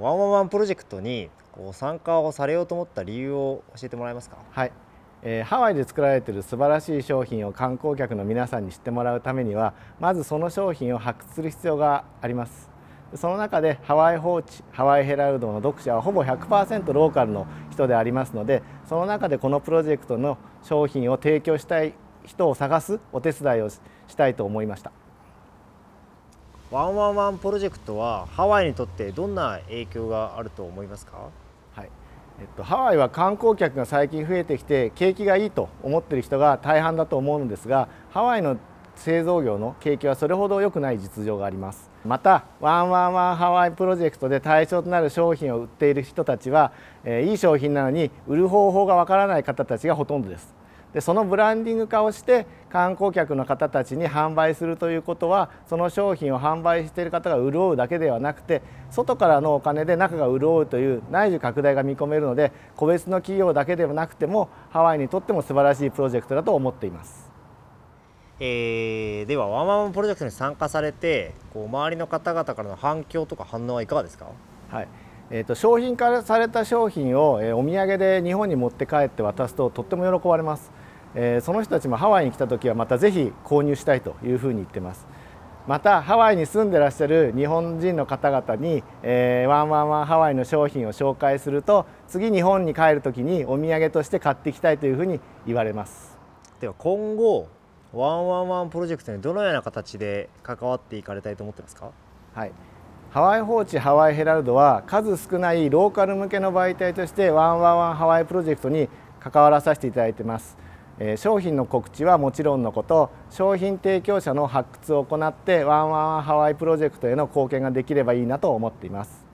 ワンワンワンプロジェクトにこう参加をされようと思った理由を教えてもらえますか。はい、えー、ハワイで作られている素晴らしい商品を観光客の皆さんに知ってもらうためにはまずその商品を発掘する必要がありますその中でハワイ放置ハワイヘラルドの読者はほぼ100%ローカルの人でありますのでその中でこのプロジェクトの商品を提供したい人を探すお手伝いをしたいと思いましたワンワンワンプロジェクトはハワイにとってどんな影響があると思いますか、はいえっと、ハワイは観光客が最近増えてきて景気がいいと思っている人が大半だと思うんですがハワイの製造業の景気はそれほど良くない実情がありますまたワンワンワンハワイプロジェクトで対象となる商品を売っている人たちは、えー、いい商品なのに売る方法がわからない方たちがほとんどですでそのブランディング化をして観光客の方たちに販売するということはその商品を販売している方が潤うだけではなくて外からのお金で中が潤うという内需拡大が見込めるので個別の企業だけではなくてもハワイにとっても素晴らしいプロジェクトだと思っています。えー、ではワンワンプロジェクトに参加されてこう周りの方々からの反響とか反応はいかがですか、はいえー、と商品化された商品を、えお土産で日本に持って帰って渡すととっても喜ばれます、えその人たちもハワイに来た時はまたぜひ購入したいというふうに言ってますまたハワイに住んでらっしゃる日本人の方々に、えー、ワンワンワンハワイの商品を紹介すると次日本に帰る時にお土産として買っていきたいというふうに言われますでは今後ワンワンワンプロジェクトにどのような形で関わっていかれたいと思ってますかはいハワイ放置ハワイヘラルドは数少ないローカル向けの媒体としてワンワンワンハワイプロジェクトに関わらさせていただいてます、えー、商品の告知はもちろんのこと商品提供者の発掘を行ってワンワンワンハワイプロジェクトへの貢献ができればいいなと思っています